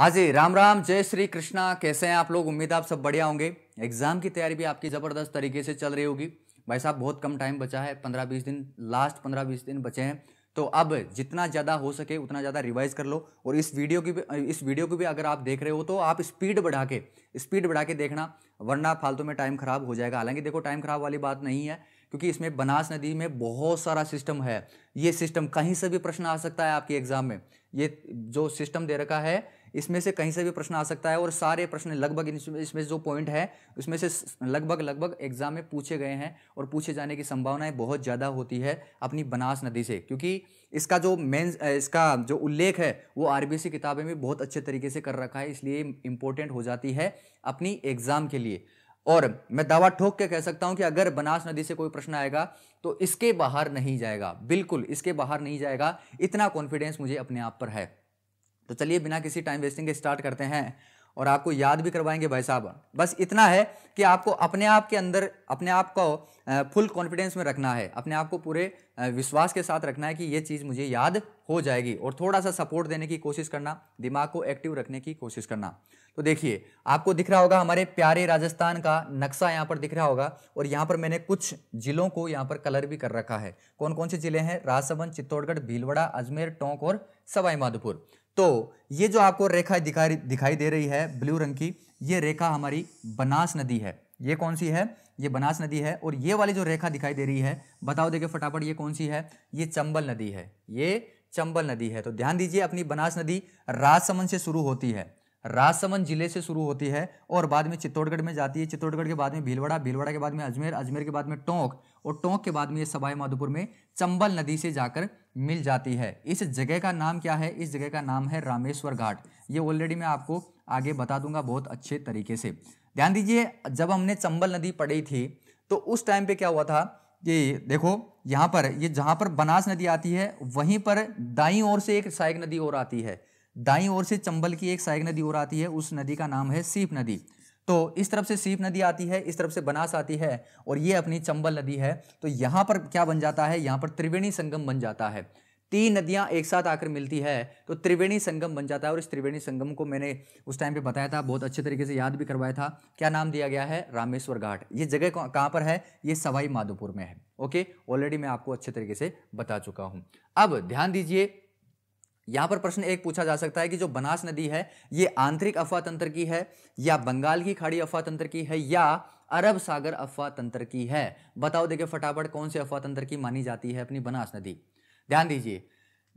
हाँ जी राम राम जय श्री कृष्णा कैसे हैं आप लोग उम्मीद आप सब बढ़िया होंगे एग्जाम की तैयारी भी आपकी ज़बरदस्त तरीके से चल रही होगी भाई साहब बहुत कम टाइम बचा है पंद्रह बीस दिन लास्ट पंद्रह बीस दिन बचे हैं तो अब जितना ज़्यादा हो सके उतना ज़्यादा रिवाइज कर लो और इस वीडियो की भी इस वीडियो को भी अगर आप देख रहे हो तो आप स्पीड बढ़ा के स्पीड बढ़ा के देखना वरना फालतू में टाइम ख़राब हो जाएगा हालांकि देखो टाइम ख़राब वाली बात नहीं है क्योंकि इसमें बनास नदी में बहुत सारा सिस्टम है ये सिस्टम कहीं से भी प्रश्न आ सकता है आपके एग्ज़ाम में ये जो सिस्टम दे रखा है इसमें से कहीं से भी प्रश्न आ सकता है और सारे प्रश्न लगभग इसमें जो पॉइंट है उसमें से लगभग लगभग एग्जाम में पूछे गए हैं और पूछे जाने की संभावनाएं बहुत ज़्यादा होती है अपनी बनास नदी से क्योंकि इसका जो मेन इसका जो उल्लेख है वो आर किताबें भी बहुत अच्छे तरीके से कर रखा है इसलिए इम्पोर्टेंट हो जाती है अपनी एग्ज़ाम के लिए और मैं दावा ठोक के कह सकता हूं कि अगर बनास नदी से कोई प्रश्न आएगा तो इसके बाहर नहीं जाएगा बिल्कुल इसके बाहर नहीं जाएगा इतना कॉन्फिडेंस मुझे अपने आप पर है तो चलिए बिना किसी टाइम वेस्टिंग के स्टार्ट करते हैं और आपको याद भी करवाएंगे भाई साहब बस इतना है कि आपको अपने आप के अंदर अपने आप को फुल कॉन्फिडेंस में रखना है अपने आप को पूरे विश्वास के साथ रखना है कि ये चीज़ मुझे याद हो जाएगी और थोड़ा सा सपोर्ट देने की कोशिश करना दिमाग को एक्टिव रखने की कोशिश करना तो देखिए आपको दिख रहा होगा हमारे प्यारे राजस्थान का नक्शा यहाँ पर दिख रहा होगा और यहाँ पर मैंने कुछ जिलों को यहाँ पर कलर भी कर रखा है कौन कौन से जिले हैं राजसमंद चित्तौड़गढ़ भीलवाड़ा अजमेर टोंक और सवाईमाधोपुर तो ये जो आपको रेखा दिखाई दिखाई दे रही है ब्लू रंग की ये रेखा हमारी बनास नदी है ये कौन सी है ये बनास नदी है और ये वाली जो रेखा दिखाई दे रही है बताओ देखिए फटाफट ये कौन सी है ये चंबल नदी है ये चंबल नदी है तो ध्यान दीजिए अपनी बनास नदी राजसमंद से शुरू होती है राजसमंद जिले से शुरू होती है और बाद में चित्तौड़गढ़ में जाती है चित्तौड़गढ़ के बाद में भीलवाड़ा भीलवाड़ा के बाद में अजमेर अजमेर के बाद में टोंक और टोंक के बाद में ये सवाई माधोपुर में चंबल नदी से जाकर मिल जाती है इस जगह का नाम क्या है इस जगह का नाम है रामेश्वर घाट ये ऑलरेडी मैं आपको आगे बता दूंगा बहुत अच्छे तरीके से ध्यान दीजिए जब हमने चंबल नदी पड़ी थी तो उस टाइम पे क्या हुआ था कि देखो यहाँ पर ये जहाँ पर बनास नदी आती है वहीं पर दाई ओर से एक सहायक नदी और आती है दाई ओर से चंबल की एक सहायक नदी और आती है उस नदी का नाम है सीप नदी तो इस तरफ से सीप नदी आती है इस तरफ से बनास आती है और ये अपनी चंबल नदी है तो यहाँ पर क्या बन जाता है यहाँ पर त्रिवेणी संगम बन जाता है तीन नदियाँ एक साथ आकर मिलती है तो त्रिवेणी संगम बन जाता है और इस त्रिवेणी संगम को मैंने उस टाइम पे बताया था बहुत अच्छे तरीके से याद भी करवाया था क्या नाम दिया गया है रामेश्वर घाट ये जगह कहाँ पर है ये सवाई माधोपुर में है ओके ऑलरेडी मैं आपको अच्छे तरीके से बता चुका हूँ अब ध्यान दीजिए यहां पर प्रश्न एक पूछा जा सकता है कि जो बनास नदी है ये आंतरिक अफवा तंत्र की है या बंगाल की खाड़ी अफवा तंत्र की है या अरब सागर अफवा तंत्र की है बताओ देखिए फटाफट कौन से अफवा तंत्र की मानी जाती है अपनी बनास नदी ध्यान दीजिए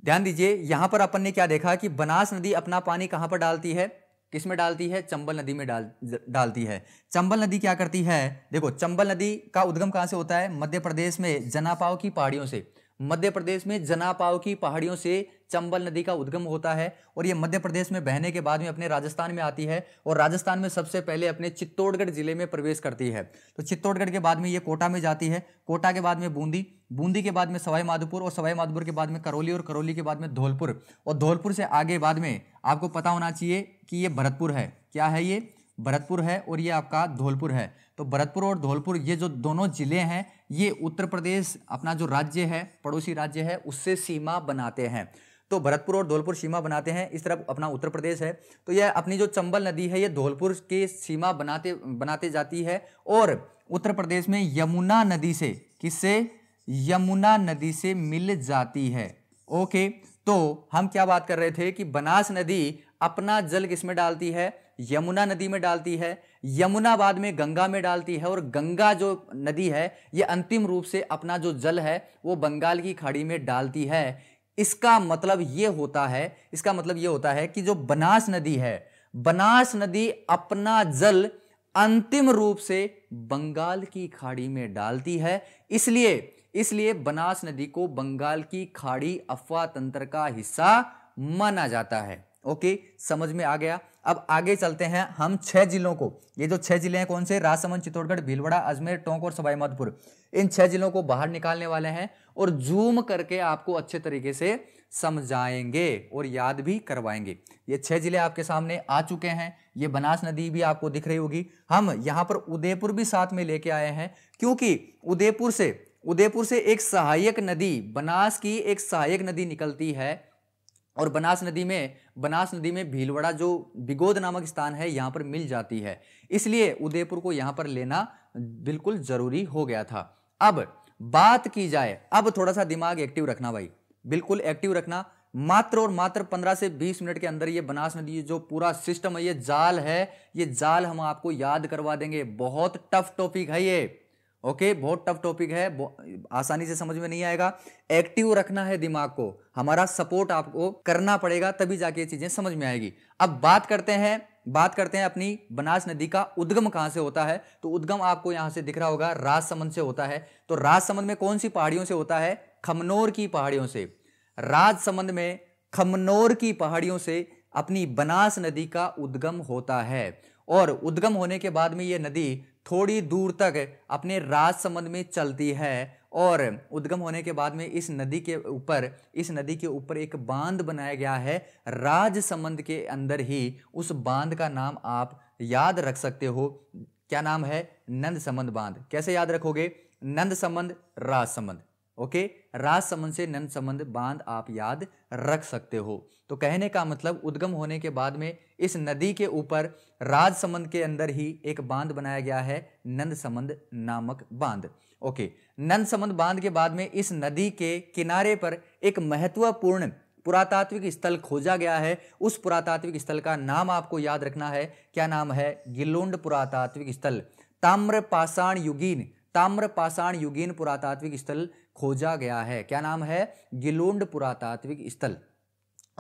ध्यान दीजिए यहां पर अपन ने क्या देखा कि बनास नदी अपना पानी कहां पर डालती है किस में डालती है चंबल नदी में डाल डालती है चंबल नदी क्या करती है देखो चंबल नदी का उद्गम कहां से होता है मध्य प्रदेश में जनापाव की पहाड़ियों से मध्य प्रदेश में जनापाव की पहाड़ियों से चंबल नदी का उद्गम होता है और ये मध्य प्रदेश में बहने के बाद में अपने राजस्थान में आती है और राजस्थान में सबसे पहले अपने चित्तौड़गढ़ जिले में प्रवेश करती है तो चित्तौड़गढ़ के बाद में ये कोटा में जाती है कोटा के बाद में बूंदी बूंदी के बाद में सवाई माधोपुर और सवाई माधोपुर के बाद में करौली और करौली के बाद में धौलपुर और धौलपुर से आगे बाद में आपको पता होना चाहिए कि ये भरतपुर है क्या है ये भरतपुर है और ये आपका धौलपुर है तो भरतपुर और धौलपुर ये जो दोनों ज़िले हैं ये उत्तर प्रदेश अपना जो राज्य है पड़ोसी राज्य है उससे सीमा बनाते हैं तो भरतपुर और धौलपुर सीमा बनाते हैं इस तरफ अपना उत्तर प्रदेश है तो यह अपनी जो चंबल नदी है यह धौलपुर के सीमा बनाते बनाते जाती है और उत्तर प्रदेश में यमुना नदी से किससे यमुना नदी से मिल जाती है ओके तो हम क्या बात कर रहे थे कि बनास नदी अपना जल किसमें डालती है यमुना नदी में डालती है यमुना बाद में गंगा में डालती है और गंगा जो नदी है ये अंतिम रूप से अपना जो जल है वो बंगाल की खाड़ी में डालती है इसका मतलब ये होता है इसका मतलब ये होता है कि जो बनास नदी है बनास नदी अपना जल अंतिम रूप से बंगाल की खाड़ी में डालती है इसलिए इसलिए बनास नदी को बंगाल की खाड़ी अफवाह तंत्र का हिस्सा माना जाता है ओके समझ में आ गया अब आगे चलते हैं हम छह जिलों को ये जो छह जिले हैं कौन से राजसमंद चित्तौड़गढ़ भीलवाड़ा अजमेर टोंक और सवाई माधोपुर इन छह जिलों को बाहर निकालने वाले हैं और जूम करके आपको अच्छे तरीके से समझाएंगे और याद भी करवाएंगे ये छह जिले आपके सामने आ चुके हैं ये बनास नदी भी आपको दिख रही होगी हम यहाँ पर उदयपुर भी साथ में लेके आए हैं क्योंकि उदयपुर से उदयपुर से एक सहायक नदी बनास की एक सहायक नदी निकलती है और बनास नदी में बनास नदी में भीलवाड़ा जो बिगोद नामक स्थान है यहाँ पर मिल जाती है इसलिए उदयपुर को यहाँ पर लेना बिल्कुल ज़रूरी हो गया था अब बात की जाए अब थोड़ा सा दिमाग एक्टिव रखना भाई बिल्कुल एक्टिव रखना मात्र और मात्र 15 से 20 मिनट के अंदर ये बनास नदी जो पूरा सिस्टम है ये जाल है ये जाल हम आपको याद करवा देंगे बहुत टफ टॉपिक है ये ओके बहुत टफ टॉपिक है आसानी से समझ में नहीं आएगा एक्टिव रखना है दिमाग को हमारा सपोर्ट आपको करना पड़ेगा तभी जाके ये चीजें समझ में आएगी अब बात करते हैं बात करते हैं अपनी बनास नदी का उद्गम कहां से होता है तो उद्गम आपको यहां से दिख रहा होगा राजसमंद से होता है तो राजसमंद में कौन सी पहाड़ियों से होता है खमनोर की पहाड़ियों से राजसमंद में खमनोर की पहाड़ियों से अपनी बनास नदी का उद्गम होता है और उद्गम होने के बाद में यह नदी थोड़ी दूर तक अपने राज संबंध में चलती है और उद्गम होने के बाद में इस नदी के ऊपर इस नदी के ऊपर एक बांध बनाया गया है राज संबंध के अंदर ही उस बांध का नाम आप याद रख सकते हो क्या नाम है नंद संबंध बांध कैसे याद रखोगे नंद संबंध राज संबंध ओके राज संबंध से नन संबंध बांध आप याद रख सकते हो तो कहने का मतलब उद्गम होने के बाद में इस नदी के ऊपर राज संबंध के अंदर ही एक बांध बनाया गया है नंद संबंध नामक बांध ओके नंद संबंध बांध के बाद में इस नदी के किनारे पर एक महत्वपूर्ण पुरातात्विक स्थल खोजा गया है उस पुरातात्विक स्थल का नाम आपको याद रखना है क्या नाम है गिलोंड पुरातात्विक स्थल ताम्र पाषाण युगीन ताम्र पाषाण युगीन पुरातात्विक स्थल खोजा गया है क्या नाम है गिलोंड पुरातात्विक स्थल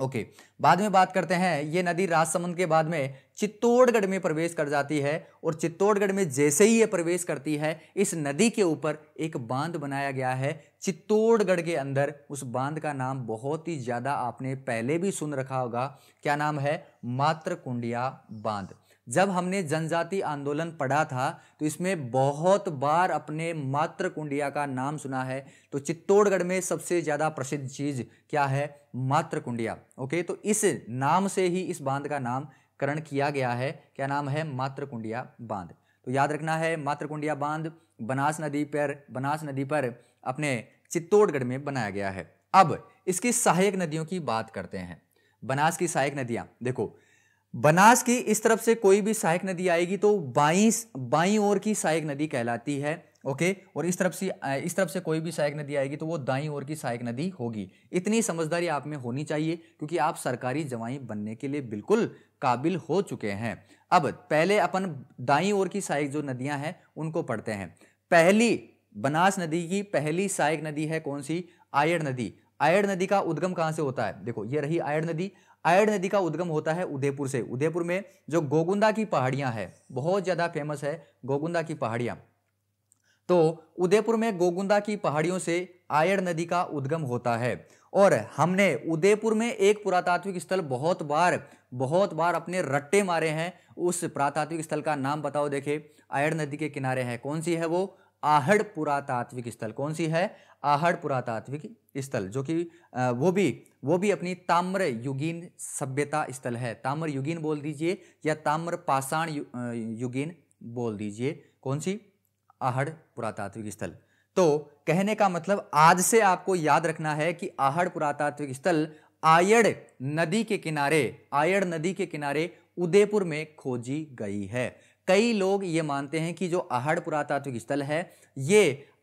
ओके बाद में बात करते हैं ये नदी राजसमंद के बाद में चित्तौड़गढ़ में प्रवेश कर जाती है और चित्तौड़गढ़ में जैसे ही ये प्रवेश करती है इस नदी के ऊपर एक बांध बनाया गया है चित्तौड़गढ़ के अंदर उस बांध का नाम बहुत ही ज़्यादा आपने पहले भी सुन रखा होगा क्या नाम है मात्र कुंडिया बांध जब हमने जनजाति आंदोलन पढ़ा था तो इसमें बहुत बार अपने मात्र कुंडिया का नाम सुना है तो चित्तौड़गढ़ में सबसे ज़्यादा प्रसिद्ध चीज़ क्या है मात्र कुंडिया ओके तो इस नाम से ही इस बांध का नामकरण किया गया है क्या नाम है मात्र कुंडिया बांध तो याद रखना है कुंडिया बांध बनास नदी पर बनास नदी पर अपने चित्तौड़गढ़ में बनाया गया है अब इसकी सहायक नदियों की बात करते हैं बनास की सहायक नदियां देखो बनास की इस तरफ से कोई भी सहायक नदी आएगी तो बाई बाई ओर की सहायक नदी कहलाती है ओके और इस तरफ से इस तरफ से कोई भी सहायक नदी आएगी तो वो दाई ओर की सहायक नदी होगी इतनी समझदारी आप में होनी चाहिए क्योंकि आप सरकारी जवाई बनने के लिए बिल्कुल काबिल हो चुके हैं अब पहले अपन दाई ओर की सहायक जो नदियां हैं उनको पढ़ते हैं पहली बनास नदी की पहली सहायक नदी है कौन सी आयड़ नदी आयड़ नदी का उद्गम कहाँ से होता है देखो ये रही आयड़ नदी आयड नदी का उद्गम होता है उदयपुर से उदयपुर में जो गोगुंदा की पहाड़ियां है बहुत ज़्यादा फेमस है गोगुंदा की पहाड़ियां तो उदयपुर में गोगुंदा की पहाड़ियों से आयड़ नदी का उद्गम होता है और हमने उदयपुर में एक पुरातात्विक स्थल बहुत बार बहुत बार अपने रट्टे मारे हैं उस पुरातात्विक स्थल का नाम बताओ देखे आयड़ नदी के किनारे है कौन सी है वो आहड़ पुरातात्विक स्थल कौन सी है आहड़ पुरातात्विक स्थल जो कि वो भी वो भी अपनी ताम्र युगीन सभ्यता स्थल है ताम्र युगीन बोल दीजिए या ताम्र पाषाण यु, युगीन बोल दीजिए कौन सी आहड़ पुरातात्विक स्थल तो कहने का मतलब आज से आपको याद रखना है कि आहड़ पुरातात्विक स्थल आयड़ नदी के किनारे आयड़ नदी के किनारे उदयपुर में खोजी गई है कई लोग ये मानते हैं कि जो आहड़ पुरातात्विक स्थल है ये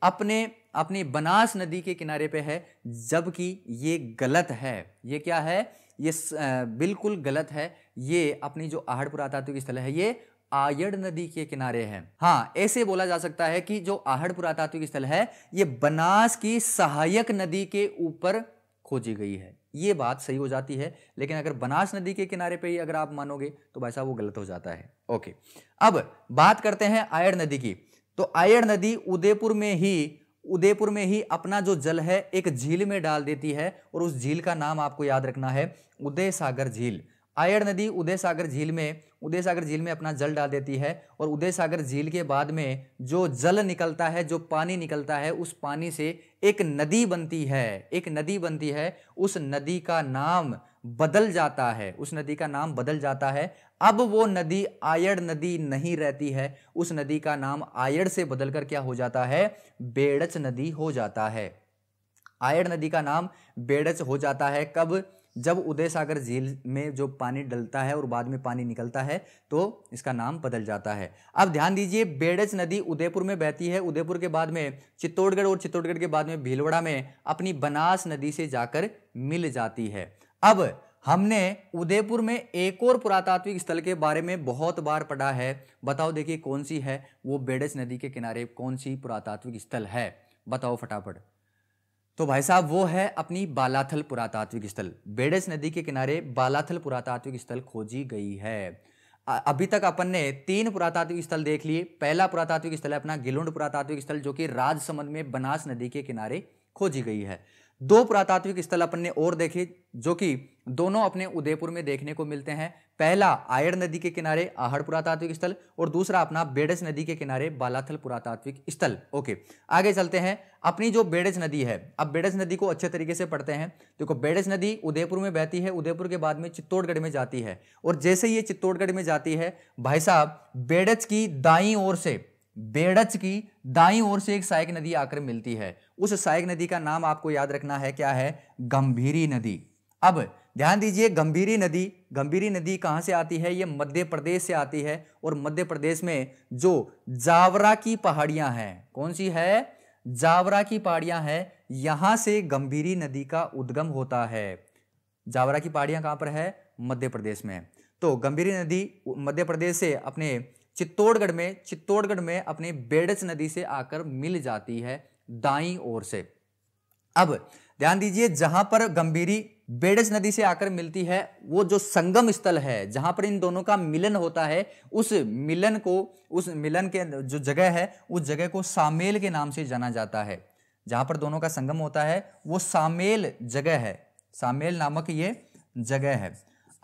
अपने अपनी बनास नदी के किनारे पे है जबकि ये गलत है ये क्या है ये बिल्कुल गलत है ये अपनी जो आहड़ पुरातात्विक स्थल है ये आयड़ नदी के किनारे है हाँ ऐसे बोला जा सकता है कि जो आहड़ पुरातात्विक स्थल है ये बनास की सहायक नदी के ऊपर खोजी गई है ये बात सही हो जाती है लेकिन अगर बनास नदी के किनारे पे ही अगर आप मानोगे तो भाई साहब वो गलत हो जाता है ओके अब बात करते हैं आयर नदी की तो आयर नदी उदयपुर में ही उदयपुर में ही अपना जो जल है एक झील में डाल देती है और उस झील का नाम आपको याद रखना है उदय सागर झील आयर नदी उदय सागर झील में उदय सागर झील में अपना जल डाल देती है और उदय सागर झील के बाद में जो जल निकलता है जो पानी निकलता है उस पानी से एक नदी बनती है एक नदी बनती है उस नदी का नाम बदल जाता है उस नदी का नाम बदल जाता है अब वो नदी आयड़ नदी नहीं रहती है उस नदी का नाम आयड़ से बदलकर क्या हो जाता है बेड़च नदी हो जाता है आयड़ नदी का नाम बेड़च हो जाता है कब जब उदय सागर झील में जो पानी डलता है और बाद में पानी निकलता है तो इसका नाम बदल जाता है अब ध्यान दीजिए बेड़च नदी उदयपुर में बहती है उदयपुर के बाद में चित्तौड़गढ़ और चित्तौड़गढ़ के बाद में भीलवाड़ा में अपनी बनास नदी से जाकर मिल जाती है अब हमने उदयपुर में एक और पुरातात्विक स्थल के बारे में बहुत बार पढ़ा है बताओ देखिए कौन सी है वो बेडस नदी के किनारे कौन सी पुरातात्विक स्थल है बताओ फटाफट तो भाई साहब वो है अपनी बालाथल पुरातात्विक स्थल बेडस नदी के किनारे बालाथल पुरातात्विक स्थल खोजी गई है अभी तक अपन ने तीन पुरातात्विक स्थल देख लिए पहला पुरातात्विक स्थल है अपना गिलुंड पुरातात्विक स्थल जो कि राजसमंद में बनास नदी के किनारे खोजी गई है दो पुरातात्विक स्थल अपन ने और देखे जो कि दोनों अपने उदयपुर में देखने को मिलते हैं पहला आयर नदी के किनारे आहड़ पुरातात्विक स्थल और दूसरा अपना बेड़स नदी के किनारे बालाथल पुरातात्विक स्थल ओके आगे चलते हैं अपनी जो बेड़स नदी है अब बेड़स नदी को अच्छे तरीके से पढ़ते हैं देखो बेड़स नदी उदयपुर में बहती है उदयपुर के बाद में चित्तौड़गढ़ में जाती है और जैसे ये चित्तौड़गढ़ में जाती है भाई साहब बेड़स की दाई ओर से बेड़च की दाई ओर से एक सहायक नदी आकर मिलती है उस सहायक नदी का नाम आपको याद रखना है क्या है गंभीरी नदी अब ध्यान दीजिए गंभीरी नदी गंभीरी नदी कहाँ से आती है ये मध्य प्रदेश से आती है और मध्य प्रदेश में जो जावरा की पहाड़ियाँ हैं कौन सी है जावरा की पहाड़ियाँ हैं यहाँ से गंभीरी नदी का उद्गम होता है जावरा की पहाड़ियाँ कहाँ पर है मध्य प्रदेश में तो गंभीरी नदी मध्य प्रदेश से अपने चित्तौड़गढ़ में चित्तौड़गढ़ में अपने बेड़स नदी से आकर मिल जाती है दाई ओर से अब ध्यान दीजिए जहां पर गंभीरी बेड़स नदी से आकर मिलती है वो जो संगम स्थल है जहां पर इन दोनों का मिलन होता है उस मिलन को उस मिलन के जो जगह है उस जगह को सामेल के नाम से जाना जाता है जहां पर दोनों का संगम होता है वो सामेल जगह है सामेल नामक ये जगह है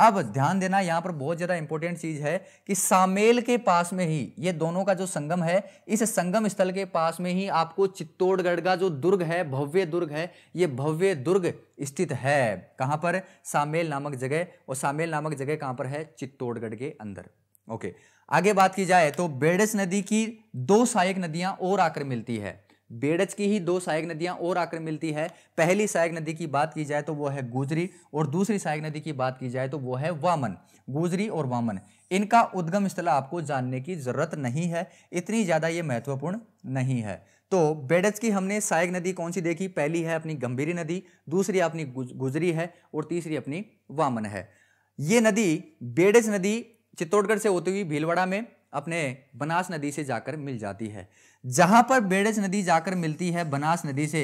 अब ध्यान देना यहाँ पर बहुत ज़्यादा इंपॉर्टेंट चीज़ है कि सामेल के पास में ही ये दोनों का जो संगम है इस संगम स्थल के पास में ही आपको चित्तौड़गढ़ का जो दुर्ग है भव्य दुर्ग है ये भव्य दुर्ग स्थित है कहाँ पर सामेल नामक जगह और सामेल नामक जगह कहाँ पर है चित्तौड़गढ़ के अंदर ओके आगे बात की जाए तो बेड़स नदी की दो सहायक नदियां और आकर मिलती है बेड़च की ही दो सहायक नदियां और आकर मिलती है पहली सहायक नदी की बात की जाए तो वो है गुजरी और दूसरी सहायक नदी की बात की जाए तो वो है वामन गुजरी और वामन इनका उद्गम स्थल आपको जानने की जरूरत नहीं है इतनी ज़्यादा ये महत्वपूर्ण नहीं है तो बेडच की हमने सहायक नदी कौन सी देखी पहली है अपनी गंभीरी नदी दूसरी अपनी गुजरी है और तीसरी अपनी वामन है ये नदी बेडच नदी चित्तौड़गढ़ से होती हुई भीलवाड़ा में अपने बनास नदी से जाकर मिल जाती है जहां पर बेड़स नदी जाकर मिलती है बनास नदी से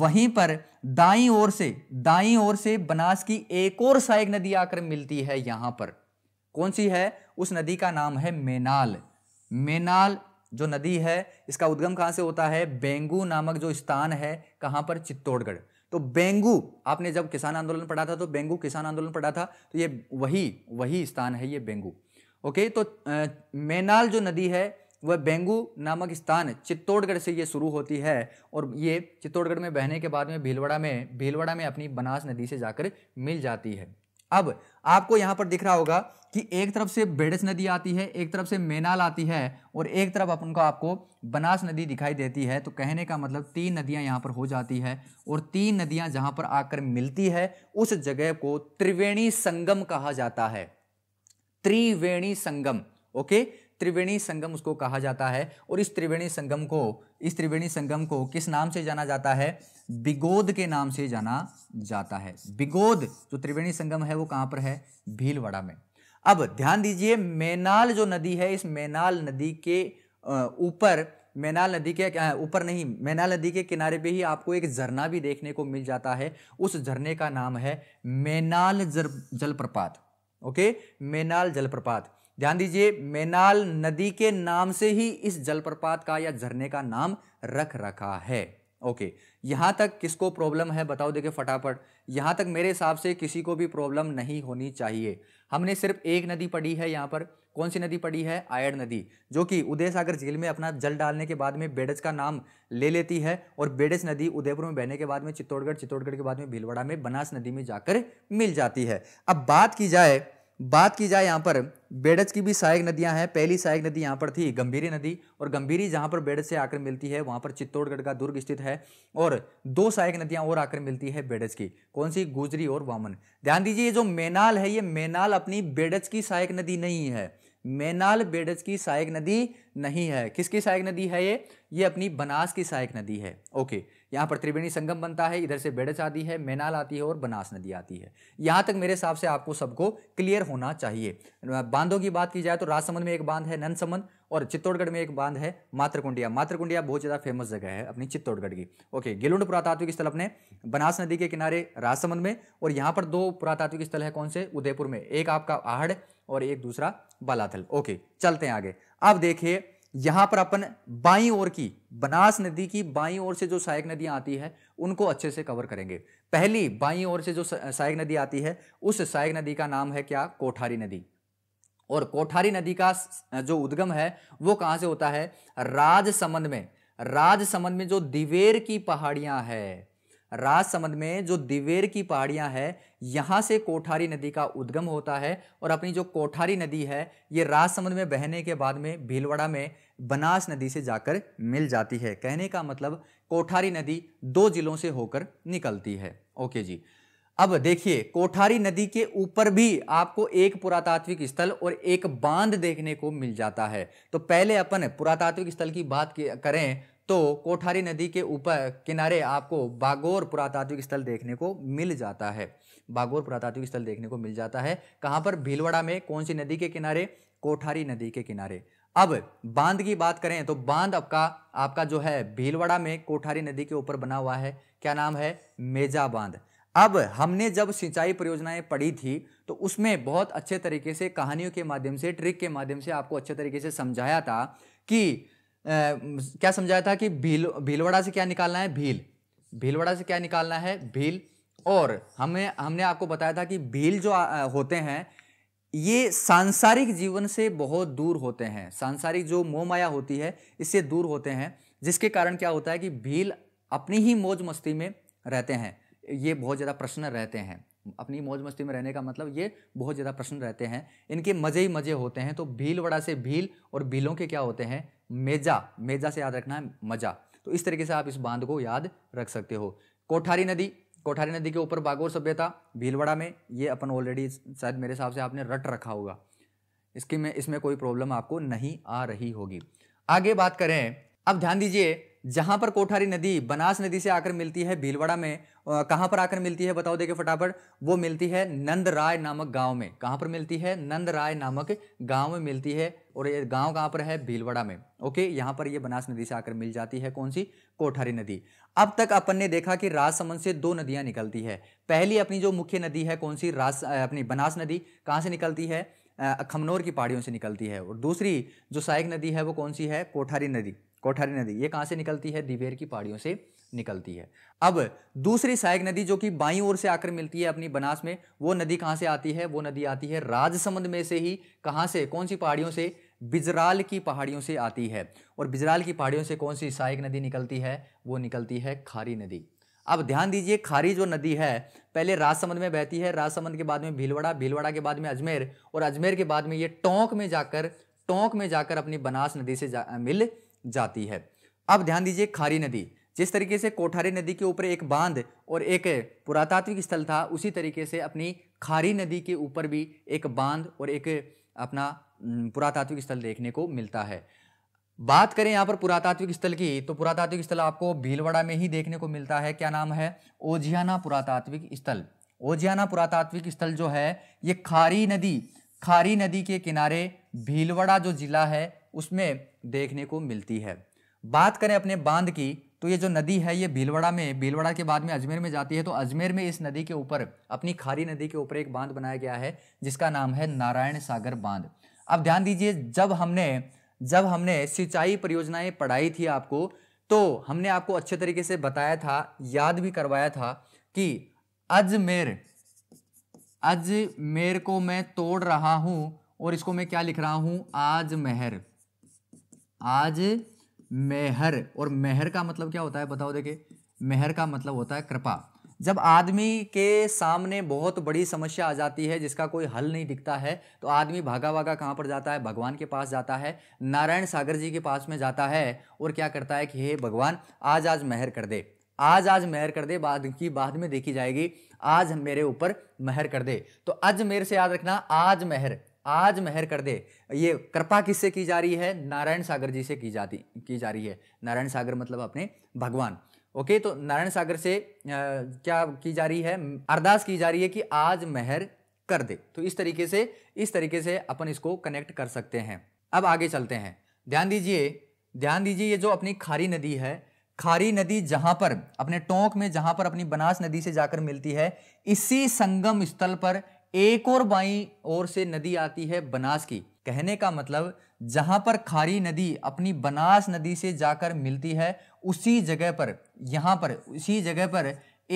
वहीं पर दाई ओर से दाई ओर से बनास की एक और सहायक नदी आकर मिलती है यहां पर कौन सी है उस नदी का नाम है मेनाल मेनाल जो नदी है इसका उद्गम कहां से होता है बेंगू नामक जो स्थान है कहां पर चित्तौड़गढ़ तो बेंगू आपने जब किसान आंदोलन पढ़ा था तो बेंगू किसान आंदोलन पढ़ा था तो ये वही वही स्थान है ये बेंगू ओके तो आ, मेनाल जो नदी है वह बेंगू नामक स्थान चित्तौड़गढ़ से ये शुरू होती है और ये चित्तौड़गढ़ में बहने के बाद में भीलवाड़ा में भीलवाड़ा में अपनी बनास नदी से जाकर मिल जाती है अब आपको यहाँ पर दिख रहा होगा कि एक तरफ से बेड़स नदी आती है एक तरफ से मेनाल आती है और एक तरफ अपन को आपको बनास नदी दिखाई देती है तो कहने का मतलब तीन नदियाँ यहाँ पर हो जाती है और तीन नदियाँ जहाँ पर आकर मिलती है उस जगह को त्रिवेणी संगम कहा जाता है त्रिवेणी संगम ओके त्रिवेणी संगम उसको कहा जाता है और इस त्रिवेणी संगम को इस त्रिवेणी संगम को किस नाम से जाना जाता है बिगोद के नाम से जाना जाता है बिगोद जो त्रिवेणी संगम है वो कहाँ पर है भीलवाड़ा में अब ध्यान दीजिए मेनाल जो नदी है इस मैनाल नदी के ऊपर मैनाल नदी के ऊपर नहीं मैनाल नदी के किनारे पे ही आपको एक झरना भी देखने को मिल जाता है उस झरने का नाम है मैनाल जलप्रपात ओके मैनाल जलप्रपात ध्यान दीजिए मेनाल नदी के नाम से ही इस जलप्रपात का या झरने का नाम रख रखा है ओके यहाँ तक किसको प्रॉब्लम है बताओ देखे फटाफट यहाँ तक मेरे हिसाब से किसी को भी प्रॉब्लम नहीं होनी चाहिए हमने सिर्फ एक नदी पड़ी है यहाँ पर कौन सी नदी पड़ी है आयड नदी जो कि उदय सागर झील में अपना जल डालने के बाद में बेडज का नाम ले लेती है और बेडज नदी उदयपुर में बहने के बाद में चित्तौड़गढ़ चित्तौड़गढ़ के बाद में भीलवाड़ा में बनास नदी में जाकर मिल जाती है अब बात की जाए बात की जाए यहाँ पर बेड़ज की भी सहायक नदियाँ हैं पहली सहायक नदी यहाँ पर थी गंभीरी नदी और गंभीरी जहाँ पर बेड़ज से आकर मिलती है वहाँ पर चित्तौड़गढ़ का दुर्ग स्थित है और दो सहायक नदियाँ और आकर मिलती है बेड़ज की कौन सी गुजरी और वामन ध्यान दीजिए ये जो मेनाल है ये मेनाल अपनी बेड़ज की सहायक नदी नहीं है मेनाल बेड़ज की सहायक नदी नहीं है किसकी सहायक नदी है ये ये अपनी बनास की सहायक नदी है ओके यहाँ पर त्रिवेणी संगम बनता है इधर से बेड़च आती है मैनाल आती है और बनास नदी आती है यहाँ तक मेरे हिसाब से आपको सबको क्लियर होना चाहिए बांधों की बात की जाए तो राजसमंद में एक बांध है नंदसमंद और चित्तौड़गढ़ में एक बांध है मातृकुंडिया मातृकुंडिया बहुत ज़्यादा फेमस जगह है अपनी चित्तौड़गढ़ की ओके गिलुंड पुरातात्विक स्थल अपने बनास नदी के किनारे राजसमंद में और यहाँ पर दो पुरातात्विक स्थल है कौन से उदयपुर में एक आपका आहड़ और एक दूसरा बालाथल ओके चलते हैं आगे अब देखिए यहां पर अपन बाई ओर की बनास नदी की बाई ओर से जो सहायक नदियां आती है उनको अच्छे से कवर करेंगे पहली बाई ओर से जो सहायक नदी आती है उस सहायक नदी का नाम है क्या कोठारी नदी और कोठारी नदी का जो उद्गम है वो कहां से होता है राजसमंद में राजसमंद में जो दिवेर की पहाड़ियां है राजसमंद में जो दिवेर की पहाड़ियां है यहां से कोठारी नदी का उद्गम होता है और अपनी जो कोठारी नदी है ये राजसमंद में बहने के बाद में भीलवाड़ा में बनास नदी से जाकर मिल जाती है कहने का मतलब कोठारी नदी दो जिलों से होकर निकलती है ओके जी अब देखिए कोठारी नदी के ऊपर भी आपको एक पुरातात्विक स्थल और एक बांध देखने को मिल जाता है तो पहले अपन पुरातात्विक स्थल की बात करें तो कोठारी नदी के ऊपर किनारे आपको बागोर पुरातात्विक स्थल देखने को मिल जाता है बागोर पुरातात्विक स्थल देखने को मिल जाता है कहाँ पर भीलवाड़ा में कौन सी नदी के किनारे कोठारी नदी के किनारे अब बांध की बात करें तो बांध आपका आपका जो है भीलवाड़ा में कोठारी नदी के ऊपर बना हुआ है क्या नाम है मेजा बांध अब हमने जब सिंचाई परियोजनाएं पढ़ी थी तो उसमें बहुत अच्छे तरीके से कहानियों के माध्यम से ट्रिक के माध्यम से आपको अच्छे तरीके से समझाया था कि आ, क्या समझाया था कि भील भीलवाड़ा से क्या निकालना है भील भीलवाड़ा से क्या निकालना है भील और हमें हमने आपको बताया था कि भील जो आ, होते हैं ये सांसारिक जीवन से बहुत दूर होते हैं सांसारिक जो मोह माया होती है इससे दूर होते हैं जिसके कारण क्या होता है कि भील अपनी ही मौज मस्ती में रहते हैं ये बहुत ज़्यादा प्रश्न रहते हैं अपनी मौज मस्ती में रहने का मतलब ये बहुत ज़्यादा प्रश्न रहते हैं इनके मज़े ही मज़े होते हैं तो भील वड़ा से भील और भीलों के क्या होते हैं मेजा मेजा से याद रखना है मजा तो इस तरीके से आप इस बांध को याद रख सकते हो कोठारी नदी कोठारी नदी के ऊपर बागोर सभ्यता भीलवाड़ा में ये अपन ऑलरेडी शायद मेरे हिसाब से आपने रट रखा होगा इसकी में इसमें कोई प्रॉब्लम आपको नहीं आ रही होगी आगे बात करें अब ध्यान दीजिए जहां पर कोठारी नदी बनास नदी से आकर मिलती है भीलवाड़ा में कहां पर आकर मिलती है बताओ देखे फटाफट वो मिलती है नंद राय नामक गांव में कहां पर मिलती है नंद राय नामक गांव में मिलती है और ये गांव कहां पर है भीलवाड़ा में ओके यहां पर ये बनास नदी से आकर मिल जाती है कौन सी कोठारी नदी अब तक अपन ने देखा कि राजसमंद से दो नदियां निकलती है पहली अपनी जो मुख्य नदी है कौन सी राज अपनी बनास नदी कहाँ से निकलती है खमनौर की पहाड़ियों से निकलती है और दूसरी जो सहायक नदी है वो कौन सी है कोठारी नदी कोठारी नदी ये कहाँ से निकलती है दिवेर की पहाड़ियों से निकलती है अब दूसरी सहायक नदी जो कि बाई ओर से आकर मिलती है अपनी बनास में वो नदी कहाँ से आती है वो नदी आती है राजसमंद में से ही कहाँ से कौन सी पहाड़ियों से बिजराल की पहाड़ियों से आती है और बिजराल की पहाड़ियों से कौन सी सहायक नदी निकलती है वो निकलती है खारी नदी अब ध्यान दीजिए खारी जो नदी है पहले राजसमंद में बहती है राजसमंद के बाद में भीलवाड़ा भीलवाड़ा के बाद में अजमेर और अजमेर के बाद में ये टोंक में जाकर टोंक में जाकर अपनी बनास नदी से जा, मिल जाती है अब ध्यान दीजिए खारी नदी जिस तरीके से कोठारी नदी के ऊपर एक बांध और एक पुरातात्विक स्थल था उसी तरीके से अपनी खारी नदी के ऊपर भी एक बांध और एक अपना पुरातात्विक स्थल देखने को मिलता है बात करें यहाँ पर पुरातात्विक स्थल की तो पुरातात्विक स्थल आपको भीलवाड़ा में ही देखने को मिलता है क्या नाम है ओझियाना पुरातात्विक स्थल ओझियाना पुरातात्विक स्थल जो है ये खारी नदी खारी नदी के किनारे भीलवाड़ा जो जिला है उसमें देखने को मिलती है बात करें अपने बांध की तो ये जो नदी है ये भीलवाड़ा में भीलवाड़ा के बाद में अजमेर में जाती है तो अजमेर में इस नदी के ऊपर अपनी खारी नदी के ऊपर एक बांध बनाया गया है जिसका नाम है नारायण सागर बांध अब ध्यान दीजिए जब हमने जब हमने सिंचाई परियोजनाएं पढ़ाई थी आपको तो हमने आपको अच्छे तरीके से बताया था याद भी करवाया था कि अजमेर अजमेर को मैं तोड़ रहा हूं और इसको मैं क्या लिख रहा हूं आज महर आज मेहर और मेहर का मतलब क्या होता है बताओ देखे मेहर का मतलब होता है कृपा जब आदमी के सामने बहुत बड़ी समस्या आ जाती है जिसका कोई हल नहीं दिखता है तो आदमी भागा भागा कहाँ पर जाता है भगवान के पास जाता है नारायण सागर जी के पास में जाता है और क्या करता है कि हे भगवान आज आज मेहर कर दे आज आज मेहर कर दे बाद की बाद में देखी जाएगी आज मेरे ऊपर मेहर कर दे तो आज मेरे से याद रखना आज मेहर आज मेहर कर दे ये कृपा किससे की जा रही है नारायण सागर जी से की जाती की जा रही है नारायण सागर मतलब अपने भगवान ओके तो नारायण सागर से क्या की जा रही है अरदास की जा रही है कि आज मेहर कर दे तो इस तरीके से इस तरीके से अपन इसको कनेक्ट कर सकते हैं अब आगे चलते हैं ध्यान दीजिए ध्यान दीजिए ये जो अपनी खारी नदी है खारी नदी जहां पर अपने टोंक में जहां पर अपनी बनास नदी से जाकर मिलती है इसी संगम स्थल पर एक और बाई और से नदी आती है बनास की कहने का मतलब जहां पर खारी नदी अपनी बनास नदी से जाकर मिलती है उसी जगह पर यहाँ पर उसी जगह पर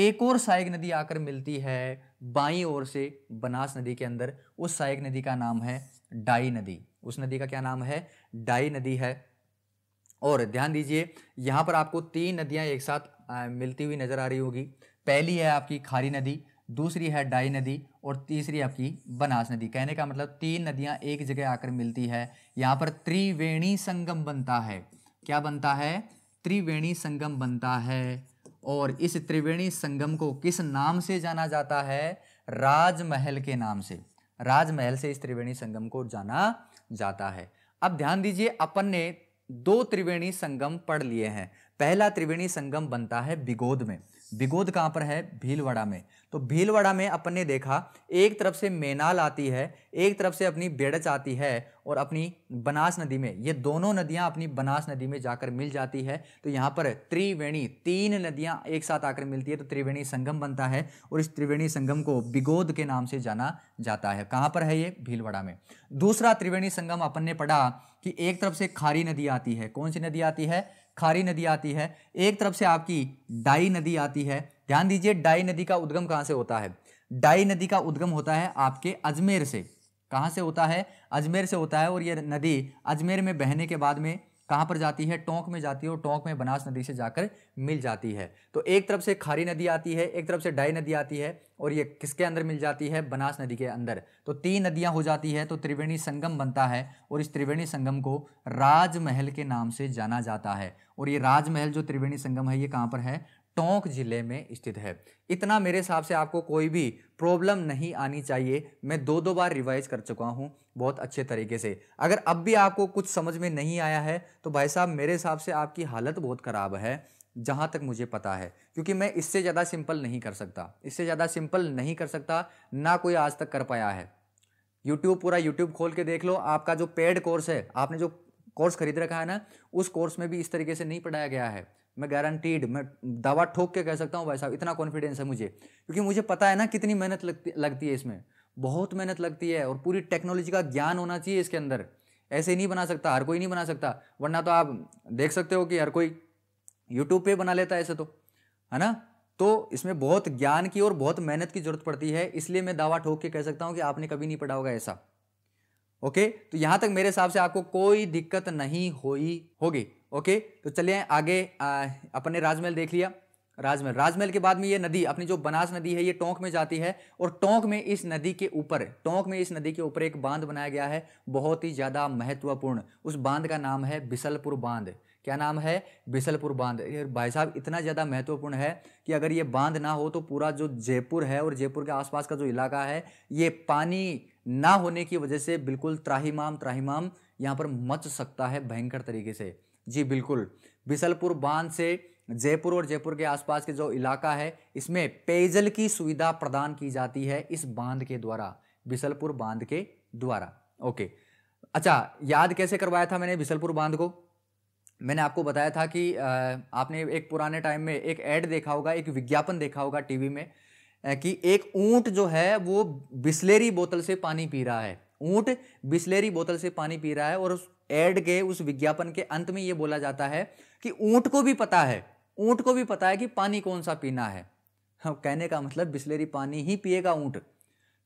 एक और सहायक नदी आकर मिलती है बाई ओर से बनास नदी के अंदर उस सहायक नदी का नाम है डाई नदी उस नदी का क्या नाम है डाई नदी है और ध्यान दीजिए यहाँ पर आपको तीन नदियां एक साथ मिलती हुई नजर आ रही होगी पहली है आपकी खारी नदी दूसरी है डाई नदी और तीसरी आपकी बनास नदी कहने का मतलब तीन नदियां एक जगह आकर मिलती है यहाँ पर त्रिवेणी संगम बनता है क्या बनता है त्रिवेणी संगम बनता है और इस त्रिवेणी संगम को किस नाम से जाना जाता है राजमहल के नाम से राजमहल से इस त्रिवेणी संगम को जाना जाता है अब ध्यान दीजिए अपन ने दो त्रिवेणी संगम पढ़ लिए हैं पहला त्रिवेणी संगम बनता है बिगोद में बिगोद कहाँ पर है भीलवाड़ा में तो भीलवाड़ा में अपन ने देखा एक तरफ से मेनाल आती है एक तरफ से अपनी बेड़च आती है और अपनी बनास नदी में ये दोनों नदियाँ अपनी बनास नदी में जाकर मिल जाती है तो यहाँ पर त्रिवेणी तीन नदियाँ एक साथ आकर मिलती है तो त्रिवेणी संगम बनता है और इस त्रिवेणी संगम को बिगोद के नाम से जाना जाता है कहाँ पर है ये भीलवाड़ा में दूसरा त्रिवेणी संगम अपन ने पढ़ा कि एक तरफ से खारी नदी आती है कौन सी नदी आती है खारी नदी आती है एक तरफ से आपकी डाई नदी आती है ध्यान दीजिए डाई नदी का उद्गम कहाँ से होता है डाई नदी का उद्गम होता है आपके अजमेर से कहाँ से होता है अजमेर से होता है और यह नदी अजमेर में बहने के बाद में कहाँ पर जाती है टोंक में जाती है और टोंक में बनास नदी से जाकर मिल जाती है तो एक तरफ से खारी नदी आती है एक तरफ से डाई नदी आती है और ये किसके अंदर मिल जाती है बनास नदी के अंदर तो तीन नदियाँ हो जाती है तो त्रिवेणी संगम बनता है और इस त्रिवेणी संगम को राजमहल के नाम से जाना जाता है और ये राजमहल जो त्रिवेणी संगम है ये कहाँ पर है टोंक जिले में स्थित है इतना मेरे हिसाब से आपको कोई भी प्रॉब्लम नहीं आनी चाहिए मैं दो दो बार रिवाइज कर चुका हूँ बहुत अच्छे तरीके से अगर अब भी आपको कुछ समझ में नहीं आया है तो भाई साहब मेरे हिसाब से आपकी हालत बहुत ख़राब है जहाँ तक मुझे पता है क्योंकि मैं इससे ज़्यादा सिंपल नहीं कर सकता इससे ज़्यादा सिंपल नहीं कर सकता ना कोई आज तक कर पाया है यूट्यूब पूरा यूट्यूब खोल के देख लो आपका जो पेड कोर्स है आपने जो कोर्स खरीद रखा है ना उस कोर्स में भी इस तरीके से नहीं पढ़ाया गया है मैं गारंटीड मैं दवा ठोक के कह सकता हूँ भाई साहब इतना कॉन्फिडेंस है मुझे क्योंकि मुझे पता है ना कितनी मेहनत लगती लगती है इसमें बहुत मेहनत लगती है और पूरी टेक्नोलॉजी का ज्ञान होना चाहिए इसके अंदर ऐसे नहीं बना सकता हर कोई नहीं बना सकता वरना तो आप देख सकते हो कि हर कोई यूट्यूब पे बना लेता है ऐसे तो है ना तो इसमें बहुत ज्ञान की और बहुत मेहनत की जरूरत पड़ती है इसलिए मैं दावा ठोक के कह सकता हूँ कि आपने कभी नहीं पढ़ा होगा ऐसा ओके तो यहाँ तक मेरे हिसाब से आपको कोई दिक्कत नहीं हुई होगी ओके तो चले आगे अपने अपन ने राजमहल देख लिया राजमहल राजमहल के बाद में ये नदी अपनी जो बनास नदी है ये टोंक में जाती है और टोंक में इस नदी के ऊपर टोंक में इस नदी के ऊपर एक बांध बनाया गया है बहुत ही ज़्यादा महत्वपूर्ण उस बांध का नाम है बिसलपुर बांध क्या नाम है बिसलपुर बांध भाई साहब इतना ज़्यादा महत्वपूर्ण है कि अगर ये बांध ना हो तो पूरा जो जयपुर है और जयपुर के आसपास का जो इलाका है ये पानी ना होने की वजह से बिल्कुल त्राहीमाम त्राहीमाम यहाँ पर मच सकता है भयंकर तरीके से जी बिल्कुल बिसलपुर बांध से जयपुर और जयपुर के आसपास के जो इलाका है इसमें पेयजल की सुविधा प्रदान की जाती है इस बांध के द्वारा बिसलपुर बांध के द्वारा ओके अच्छा याद कैसे करवाया था मैंने बिसलपुर बांध को मैंने आपको बताया था कि आपने एक पुराने टाइम में एक ऐड देखा होगा एक विज्ञापन देखा होगा टीवी में कि एक ऊंट जो है वो बिस्लेरी बोतल से पानी पी रहा है ऊंट बिस्लेरी बोतल से पानी पी रहा है और एड के उस विज्ञापन के अंत में ये बोला जाता है कि ऊंट को भी पता है ऊंट को भी पता है कि पानी कौन सा पीना है हाँ, कहने का मतलब बिस्लेरी पानी ही पिएगा ऊंट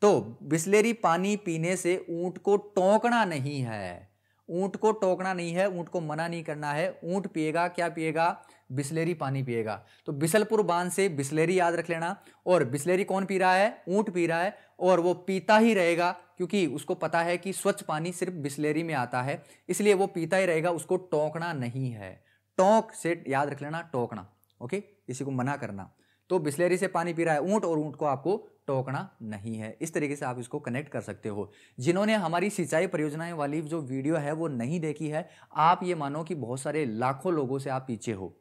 तो बिस्लेरी पानी पीने से ऊंट को टोकना नहीं है ऊंट को टोकना नहीं है ऊंट को मना नहीं करना है ऊंट पिएगा क्या पिएगा बिस्लेरी पानी पिएगा तो बिसलपुर बांध से बिस्लेरी याद रख लेना और बिस्लेरी कौन पी रहा है ऊंट पी रहा है और वो पीता ही रहेगा क्योंकि उसको पता है कि स्वच्छ पानी सिर्फ बिस्लेरी में आता है इसलिए वो पीता ही रहेगा उसको टोंकना नहीं है टोंक से याद रख लेना टोंकना ओके इसी को मना करना तो बिस्लेरी से पानी पी रहा है ऊँट और ऊँट को आपको टोकना नहीं है इस तरीके से आप इसको कनेक्ट कर सकते हो जिन्होंने हमारी सिंचाई परियोजनाएं वाली जो वीडियो है वो नहीं देखी है आप ये मानो कि बहुत सारे लाखों लोगों से आप पीछे हो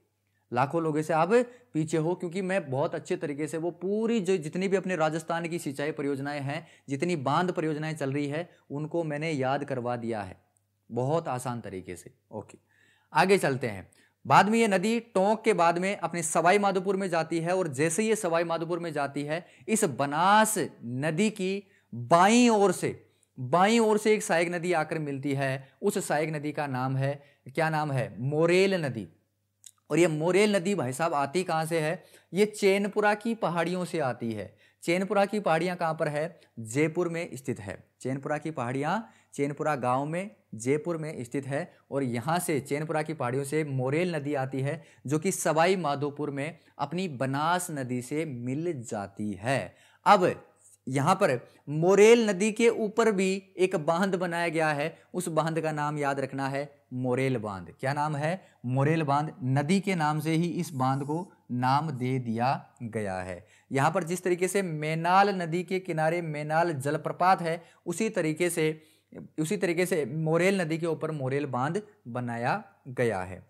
लाखों लोगों से आप पीछे हो क्योंकि मैं बहुत अच्छे तरीके से वो पूरी जो जितनी भी अपने राजस्थान की सिंचाई परियोजनाएं हैं जितनी बांध परियोजनाएं चल रही है उनको मैंने याद करवा दिया है बहुत आसान तरीके से ओके आगे चलते हैं बाद में ये नदी टोंक के बाद में अपने सवाई माधोपुर में जाती है और जैसे ये सवाई माधोपुर में जाती है इस बनास नदी की बाई ओर से बाई ओर से एक सहायक नदी आकर मिलती है उस सहायक नदी का नाम है क्या नाम है मोरेल नदी और ये मोरेल नदी भाई साहब आती कहाँ से है ये चैनपुरा की पहाड़ियों से आती है चैनपुरा की पहाड़ियाँ कहाँ पर है जयपुर में स्थित है चैनपुरा की पहाड़ियाँ चैनपुरा गांव में जयपुर में स्थित है और यहाँ से चैनपुरा की पहाड़ियों से मोरेल नदी आती है जो कि सवाई माधोपुर में अपनी बनास नदी से मिल जाती है अब यहाँ पर मोरेल नदी के ऊपर भी एक बांध बनाया गया है उस बांध का नाम याद रखना है मोरेल बांध क्या नाम है मोरेल बांध नदी के नाम से ही इस बांध को नाम दे दिया गया है यहाँ पर जिस तरीके से मेनाल नदी के किनारे मेनाल जलप्रपात है उसी तरीके से उसी तरीके से मोरेल नदी के ऊपर मोरेल बांध बनाया गया है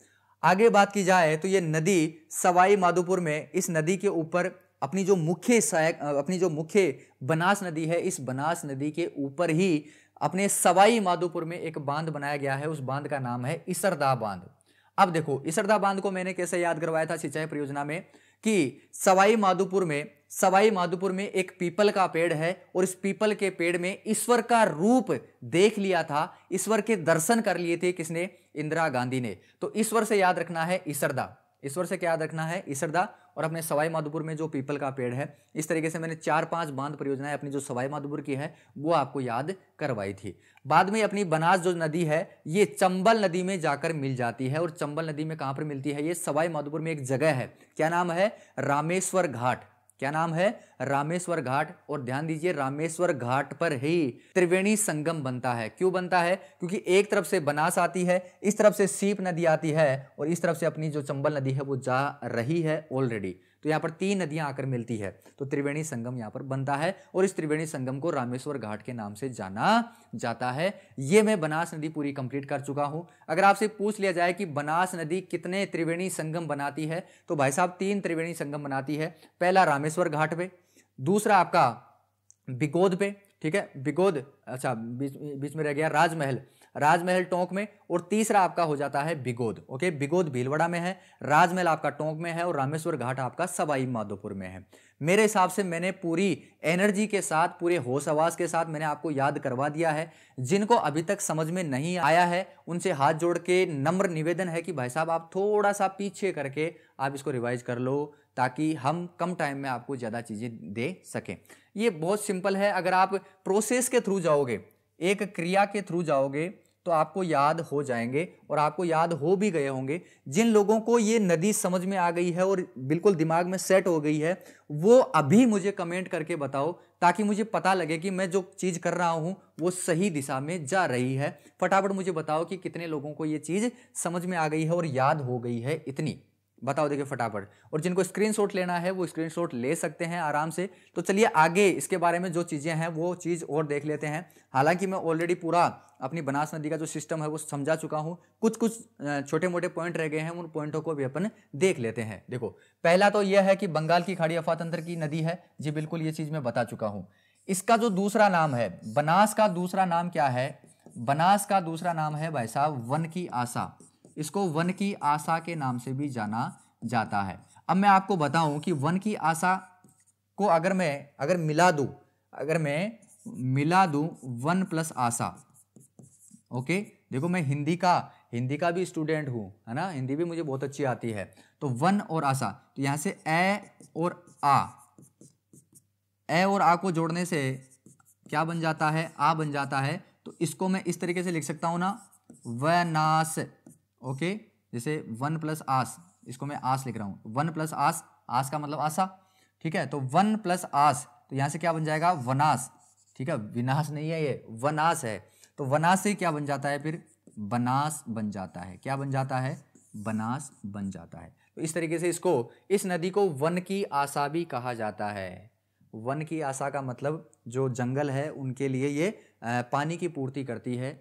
आगे बात की जाए तो ये नदी सवाई माधोपुर में इस नदी के ऊपर अपनी जो मुख्य सहायक अपनी जो मुख्य बनास नदी है इस बनास नदी के ऊपर ही अपने सवाई माधोपुर में एक बांध बनाया गया है उस बांध का नाम है इसरदा बांध अब देखो इसरदा बांध को मैंने कैसे याद करवाया था सिंचाई परियोजना में कि सवाई माधोपुर में सवाई माधोपुर में एक पीपल का पेड़ है और इस पीपल के पेड़ में ईश्वर का रूप देख लिया था ईश्वर के दर्शन कर लिए थे किसने इंदिरा गांधी ने तो ईश्वर से याद रखना है ईसरदा ईश्वर से क्या याद रखना है ईसरदा और अपने सवाई माधोपुर में जो पीपल का पेड़ है इस तरीके से मैंने चार पांच बांध परियोजनाएं अपनी जो सवाई माधोपुर की है वो आपको याद करवाई थी बाद में अपनी बनास जो नदी है ये चंबल नदी में जाकर मिल जाती है और चंबल नदी में कहाँ पर मिलती है ये सवाई माधोपुर में एक जगह है क्या नाम है रामेश्वर घाट क्या नाम है रामेश्वर घाट और ध्यान दीजिए रामेश्वर घाट पर ही त्रिवेणी संगम बनता है क्यों बनता है क्योंकि एक तरफ से बनास आती है इस तरफ से सीप नदी आती है और इस तरफ से अपनी जो चंबल नदी है वो जा रही है ऑलरेडी तो यहाँ पर तीन नदियाँ आकर मिलती है तो त्रिवेणी संगम यहाँ पर बनता है और इस त्रिवेणी संगम को रामेश्वर घाट के नाम से जाना जाता है ये मैं बनास नदी पूरी कंप्लीट कर चुका हूँ अगर आपसे पूछ लिया जाए कि बनास नदी कितने त्रिवेणी संगम बनाती है तो भाई साहब तीन त्रिवेणी संगम बनाती है पहला रामेश्वर घाट पे दूसरा आपका बिगोद पे ठीक है बिगोद अच्छा बीच बीच में रह गया राजमहल राजमहल टोंक में और तीसरा आपका हो जाता है बिगोद ओके बिगोद भीलवाड़ा में है राजमहल आपका टोंक में है और रामेश्वर घाट आपका सवाई माधोपुर में है मेरे हिसाब से मैंने पूरी एनर्जी के साथ पूरे होश आवाज़ के साथ मैंने आपको याद करवा दिया है जिनको अभी तक समझ में नहीं आया है उनसे हाथ जोड़ के नम्र निवेदन है कि भाई साहब आप थोड़ा सा पीछे करके आप इसको रिवाइज कर लो ताकि हम कम टाइम में आपको ज़्यादा चीज़ें दे सकें ये बहुत सिंपल है अगर आप प्रोसेस के थ्रू जाओगे एक क्रिया के थ्रू जाओगे तो आपको याद हो जाएंगे और आपको याद हो भी गए होंगे जिन लोगों को ये नदी समझ में आ गई है और बिल्कुल दिमाग में सेट हो गई है वो अभी मुझे कमेंट करके बताओ ताकि मुझे पता लगे कि मैं जो चीज़ कर रहा हूँ वो सही दिशा में जा रही है फटाफट मुझे बताओ कि कितने लोगों को ये चीज़ समझ में आ गई है और याद हो गई है इतनी बताओ देखिए फटाफट और जिनको स्क्रीनशॉट लेना है वो स्क्रीनशॉट ले सकते हैं आराम से तो चलिए आगे इसके बारे में जो चीज़ें हैं वो चीज़ और देख लेते हैं हालांकि मैं ऑलरेडी पूरा अपनी बनास नदी का जो सिस्टम है वो समझा चुका हूँ कुछ कुछ छोटे मोटे पॉइंट रह गए हैं उन पॉइंटों को भी अपन देख लेते हैं देखो पहला तो यह है कि बंगाल की खाड़ी अफातंत्र की नदी है जी बिल्कुल ये चीज़ मैं बता चुका हूँ इसका जो दूसरा नाम है बनास का दूसरा नाम क्या है बनास का दूसरा नाम है भाई साहब वन की आशा इसको वन की आशा के नाम से भी जाना जाता है अब मैं आपको बताऊं कि वन की आशा को अगर मैं अगर मिला दूं अगर मैं मिला दूं वन प्लस आशा ओके देखो मैं हिंदी का हिंदी का भी स्टूडेंट हूँ है ना हिंदी भी मुझे बहुत अच्छी आती है तो वन और आशा तो यहाँ से ए और आ ए और आ को जोड़ने से क्या बन जाता है आ बन जाता है तो इसको मैं इस तरीके से लिख सकता हूँ ना वनास ओके जैसे वन प्लस आस इसको मैं आस लिख रहा हूँ वन प्लस आस आस का मतलब आशा ठीक है तो वन प्लस आस तो यहाँ से क्या बन जाएगा वनास ठीक है विनाश नहीं है ये वनास है तो वनास से क्या बन जाता है फिर बनास बन जाता है क्या बन जाता है बनास बन जाता है तो इस तरीके से इसको इस नदी को वन की आशा भी कहा जाता है वन की आशा का मतलब जो जंगल है उनके लिए ये पानी की पूर्ति करती है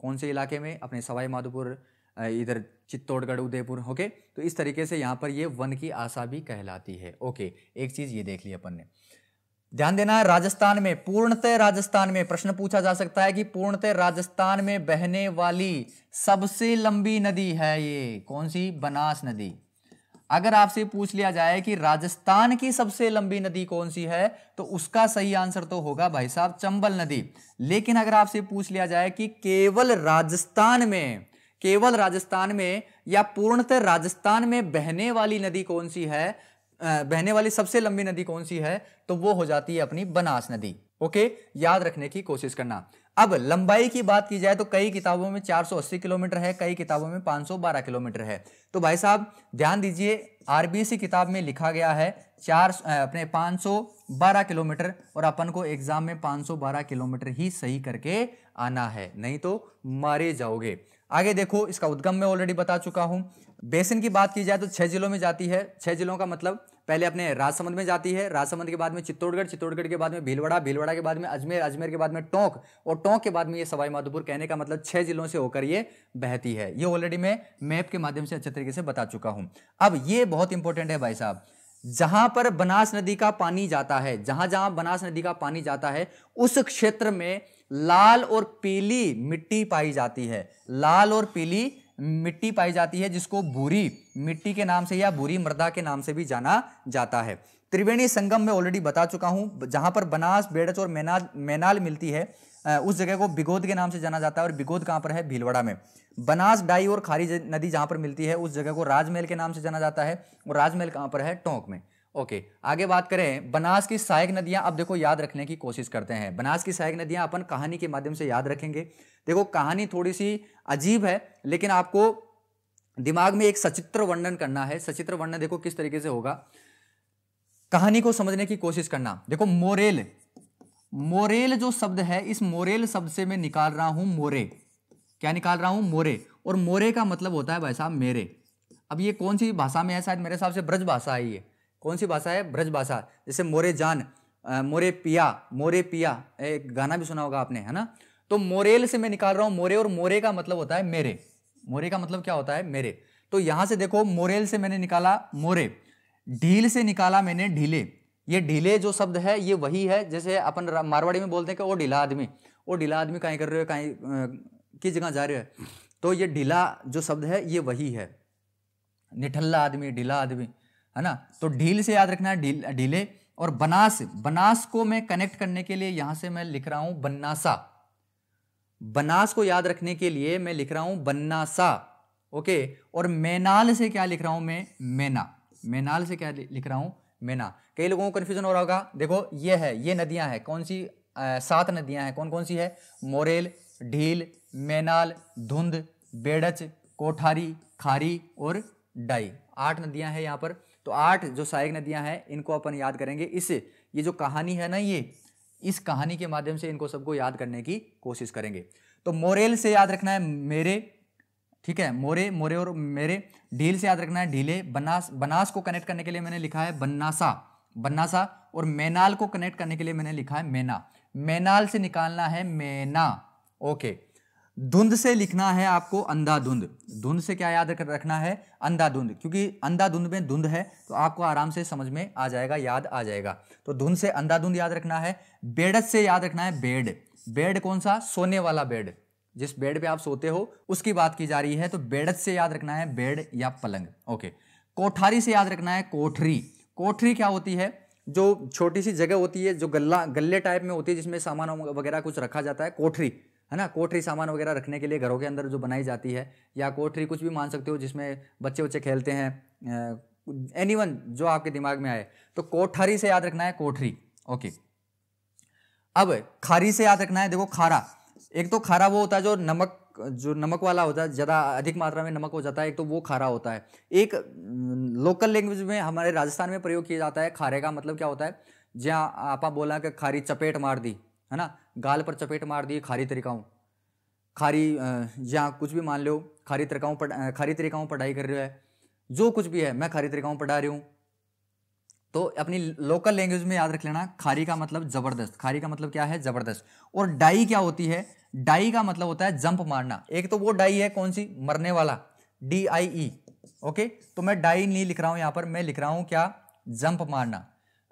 कौन से इलाके में अपने सवाई माधोपुर इधर चित्तौड़गढ़ उदयपुर ओके तो इस तरीके से यहाँ पर ये वन की आशा भी कहलाती है ओके एक चीज़ ये देख ली अपन ने ध्यान देना है राजस्थान में पूर्णतः राजस्थान में प्रश्न पूछा जा सकता है कि पूर्णतः राजस्थान में बहने वाली सबसे लंबी नदी है ये कौन सी बनास नदी अगर आपसे पूछ लिया जाए कि राजस्थान की सबसे लंबी नदी कौन सी है तो उसका सही आंसर तो होगा भाई साहब चंबल नदी लेकिन अगर आपसे पूछ लिया जाए कि केवल राजस्थान में केवल राजस्थान में या पूर्णतः राजस्थान में बहने वाली नदी कौन सी है बहने वाली सबसे लंबी नदी कौन सी है तो वो हो जाती है अपनी बनास नदी ओके याद रखने की कोशिश करना अब लंबाई की बात की जाए तो कई किताबों में 480 किलोमीटर है कई किताबों में 512 किलोमीटर है तो भाई साहब ध्यान दीजिए आरबीसी किताब में लिखा गया है चार अपने 512 किलोमीटर और अपन को एग्जाम में 512 किलोमीटर ही सही करके आना है नहीं तो मारे जाओगे आगे देखो इसका उद्गम मैं ऑलरेडी बता चुका हूँ बेसिन की बात की जाए तो छह जिलों में जाती है छह जिलों का मतलब पहले अपने राजसमंद में जाती है राजसमंद के बाद में चित्तौड़गढ़ चित्तौड़गढ़ के बाद में भीलवाड़ा भीलवाड़ा के बाद में अजमेर अजमेर के बाद में टोंक और टोंक के बाद में ये सवाई माधोपुर कहने का मतलब छह जिलों से होकर ये बहती है ये ऑलरेडी मैं मैप के माध्यम से अच्छे तरीके से बता चुका हूँ अब ये बहुत इंपॉर्टेंट है भाई साहब जहां पर बनास नदी का पानी जाता है जहां जहां बनास नदी का पानी जाता है उस क्षेत्र में लाल और पीली मिट्टी पाई जाती है लाल और पीली मिट्टी पाई जाती है जिसको भूरी मिट्टी के नाम से या भूरी मृदा के नाम से भी जाना जाता है त्रिवेणी संगम में ऑलरेडी बता चुका हूँ जहाँ पर बनास बेड़च और मैनाल मैनाल मिलती है उस जगह को बिगोद के नाम से जाना जाता है और बिगोद कहाँ पर है भीलवाड़ा में बनास डाई और खारी नदी जहाँ पर मिलती है उस जगह को राजमहल के नाम से जाना जाता है और राजमहल कहाँ पर है टोंक में ओके आगे बात करें बनास की सहायक नदियां अब देखो याद रखने की कोशिश करते हैं बनास की सहायक नदियां अपन कहानी के माध्यम से याद रखेंगे देखो कहानी थोड़ी सी अजीब है लेकिन आपको दिमाग में एक सचित्र वर्णन करना है सचित्र वर्णन देखो किस तरीके से होगा कहानी को समझने की कोशिश करना देखो मोरेल मोरेल जो शब्द है इस मोरेल शब्द से मैं निकाल रहा हूं मोरे क्या निकाल रहा हूं मोरे और मोरे का मतलब होता है भाई साहब मेरे अब ये कौन सी भाषा में है शायद मेरे हिसाब से ब्रज भाषा है ये कौन सी भाषा है ब्रज भाषा जैसे मोरे जान मोरे पिया मोरे पिया एक गाना भी सुना होगा आपने है ना तो मोरेल से मैं निकाल रहा हूँ मोरे और मोरे का मतलब होता है मेरे मोरे का मतलब क्या होता है मेरे तो यहाँ से देखो मोरेल से मैंने निकाला मोरे ढील से निकाला मैंने ढीले ये ढीले जो शब्द है ये वही है जैसे अपन मारवाड़ी में बोलते हैं कि वो ढीला आदमी वो ढीला आदमी कहीं कर रहे हो कहीं किस जगह जा रहे हो तो ये ढीला जो शब्द है ये वही है निठल्ला आदमी ढीला आदमी है ना तो ढील से याद रखना है ढील ढीले और बनास बनास को मैं कनेक्ट करने के लिए यहां से मैं लिख रहा हूं बन्नासा बनास को याद रखने के लिए मैं लिख रहा हूं बन्नासा ओके और मैनाल से क्या लिख रहा हूं मैं मैना मैनाल से क्या लिख रहा हूं मैना कई लोगों को कन्फ्यूजन हो रहा होगा देखो ये है ये नदियां हैं कौन सी सात नदियां हैं कौन कौन सी है मोरेल ढील मैनाल धुंध बेड़च कोठारी खारी और डाई आठ नदियां हैं यहां पर तो आठ जो सहायक नदियाँ हैं इनको अपन याद करेंगे इस ये जो कहानी है ना ये इस कहानी के माध्यम से इनको सबको याद करने की कोशिश करेंगे तो मोरेल से याद रखना है मेरे ठीक है मोरे मोरे और मेरे ढील से याद रखना है ढीले बनास बनास को कनेक्ट करने के लिए मैंने लिखा है बन्नासा बन्नासा और मैनाल को कनेक्ट करने के लिए मैंने लिखा है मैना मैनाल से निकालना है मैना ओके धुंध से लिखना है आपको अंधाधुंध धुंध से क्या याद रखना है अंधाधुंध क्योंकि अंधाधुंध में धुंध है तो आपको आराम से समझ में आ जाएगा याद आ जाएगा तो धुंध से अंधाधुंध याद रखना है बेडस से याद रखना है बेड बेड कौन सा सोने वाला बेड जिस बेड पे आप सोते हो उसकी बात की जा रही है तो बेडस से याद रखना है बेड या पलंग ओके कोठारी से याद रखना है कोठरी कोठरी क्या होती है जो छोटी सी जगह होती है जो गल्ला गल्ले टाइप में होती है जिसमें सामान वगैरह कुछ रखा जाता है कोठरी है ना कोठरी सामान वगैरह रखने के लिए घरों के अंदर जो बनाई जाती है या कोठरी कुछ भी मान सकते हो जिसमें बच्चे वच्चे खेलते हैं एनी वन जो आपके दिमाग में आए तो कोठरी से याद रखना है कोठरी ओके अब खारी से याद रखना है देखो खारा एक तो खारा वो होता है जो नमक जो नमक वाला होता है ज़्यादा अधिक मात्रा में नमक हो जाता है एक तो वो खारा होता है एक लोकल लैंग्वेज में हमारे राजस्थान में प्रयोग किया जाता है खारे का मतलब क्या होता है जहाँ आपा बोला कि खारी चपेट मार दी है ना गाल पर चपेट मार दिए खारी तरीकाओं खारी या कुछ भी मान लो खारी तरीकाओं पढ़ खारी तरीकाओं पढ़ाई कर रहे हो जो कुछ भी है मैं खारी तरीकाओं पढ़ा रही हूँ तो अपनी लोकल लैंग्वेज में याद रख लेना खारी का मतलब जबरदस्त खारी का मतलब क्या है जबरदस्त और डाई क्या होती है डाई का मतलब होता है जंप मारना एक तो वो डाई है कौन सी मरने वाला डी आई ई ओके तो मैं डाई नहीं लिख रहा हूँ यहाँ पर मैं लिख रहा हूँ क्या जंप मारना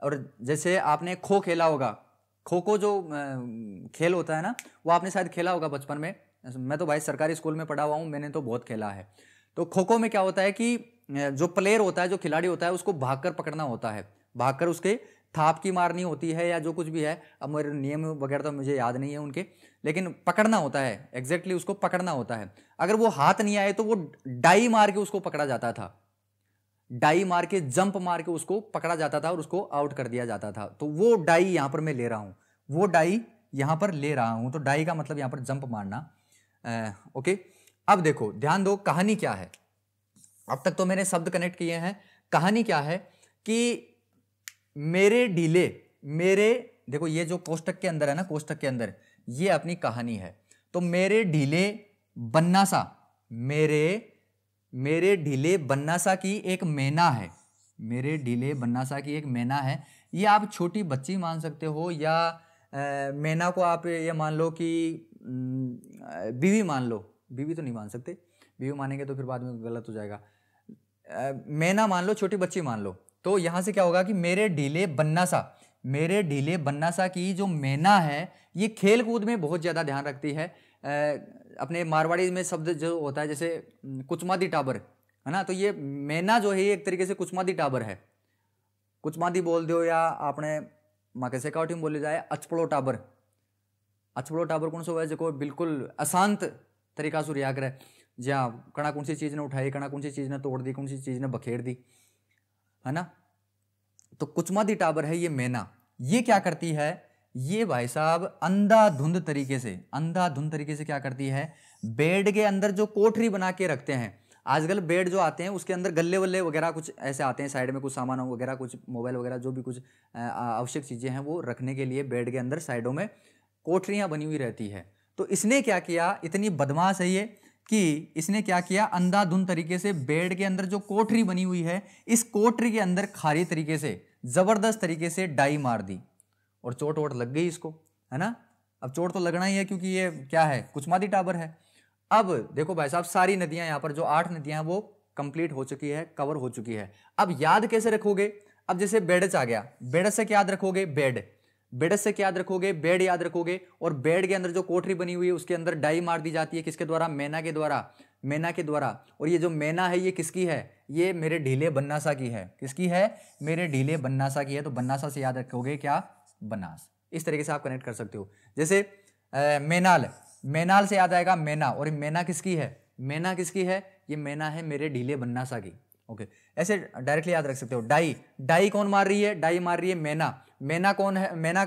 और जैसे आपने खो खेला होगा खो खो जो खेल होता है ना वो आपने शायद खेला होगा बचपन में मैं तो भाई सरकारी स्कूल में पढ़ा हुआ हूँ मैंने तो बहुत खेला है तो खो खो में क्या होता है कि जो प्लेयर होता है जो खिलाड़ी होता है उसको भागकर पकड़ना होता है भागकर उसके थाप की मारनी होती है या जो कुछ भी है अब मेरे नियम वगैरह तो मुझे याद नहीं है उनके लेकिन पकड़ना होता है एग्जैक्टली exactly उसको पकड़ना होता है अगर वो हाथ नहीं आए तो वो डाई मार के उसको पकड़ा जाता था डाई मार के जंप मार के उसको पकड़ा जाता था और उसको आउट कर दिया जाता था तो वो डाई यहां पर मैं ले रहा हूं वो डाई यहां पर ले रहा हूं तो डाई का मतलब यहां पर जंप मारना आ, ओके अब देखो ध्यान दो कहानी क्या है अब तक तो मैंने शब्द कनेक्ट किए हैं कहानी क्या है कि मेरे डीले मेरे देखो ये जो कोष्टक के अंदर है ना कोष्टक के अंदर ये अपनी कहानी है तो मेरे ढीले बन्नासा मेरे मेरे ढीले बन्नासा की एक मैना है मेरे ढीले बन्नासा की एक मैना है ये आप छोटी बच्ची मान सकते हो या मैना को आप ये मान लो कि बीवी मान लो बीवी तो नहीं मान सकते बीवी मानेंगे तो फिर बाद में गलत हो जाएगा मैना मान लो छोटी बच्ची मान लो तो यहाँ से क्या होगा कि मेरे ढीले बन्नासा मेरे ढीले बन्नासा की जो मैना है ये खेल कूद में बहुत ज़्यादा ध्यान रखती है अपने मारवाड़ी में शब्द जो होता है जैसे कुचमादी टाबर है ना तो ये मैना जो है एक तरीके से कुचमादी टाबर है कुचमादी बोल दो या आपने माकेसे काउटी में बोले जाए अचपड़ो टाबर अचपड़ो टाबर कौन सा हुआ है जो बिल्कुल अशांत तरीका से रिया करे जहाँ कड़ा कौन सी चीज़ ने उठाई कड़ा कौन सी चीज़ ने तोड़ दी कौन सी चीज़ ने बखेर दी है ना तो कुचमादी टाबर है ये मैना ये क्या करती है ये भाई साहब अंधाधुंध तरीके से अंधाधुंध तरीके से क्या करती है बेड के अंदर जो कोठरी बना के रखते हैं आजकल बेड जो आते हैं उसके अंदर गल्ले वल्ले वगैरह कुछ ऐसे आते हैं साइड में कुछ सामान वगैरह कुछ मोबाइल वगैरह जो भी कुछ आवश्यक चीज़ें हैं वो रखने के लिए बेड के अंदर साइडों में कोठरियाँ बनी हुई रहती है तो इसने क्या किया इतनी बदमाश है ये कि इसने क्या किया धुंध तरीके से बेड के अंदर जो कोठरी बनी हुई है इस कोठरी के अंदर खारी तरीके से ज़बरदस्त तरीके से डाई मार दी और चोट वोट लग गई इसको है ना अब चोट तो लगना ही है क्योंकि ये क्या है कुछमादी टावर है अब देखो भाई साहब सारी नदियां यहाँ पर जो आठ नदियां वो कंप्लीट हो चुकी है कवर हो चुकी है अब याद कैसे रखोगे अब जैसे बेडस आ गया बेडस से क्या याद रखोगे बेड बेडस से क्या याद रखोगे बेड याद रखोगे और बेड के अंदर जो कोठरी बनी हुई है उसके अंदर डाई मार दी जाती है किसके द्वारा मैना के द्वारा मैना के द्वारा और ये जो मैना है ये किसकी है ये मेरे ढीले बन्नासा की है किसकी है मेरे ढीले बन्नासा की है तो बन्नासा से याद रखोगे क्या बनास इस तरीके से आप कनेक्ट कर सकते हो जैसे ए, मेनाल मेनाल से याद आएगा मेना और मेना किसकी है मेना किसकी है ये मेना है मेरे ढीले बन्नासा की ओके ऐसे डायरेक्टली याद रख सकते हो डाई डाई कौन मार रही है डाई मार रही है मेना मेना कौन है मेना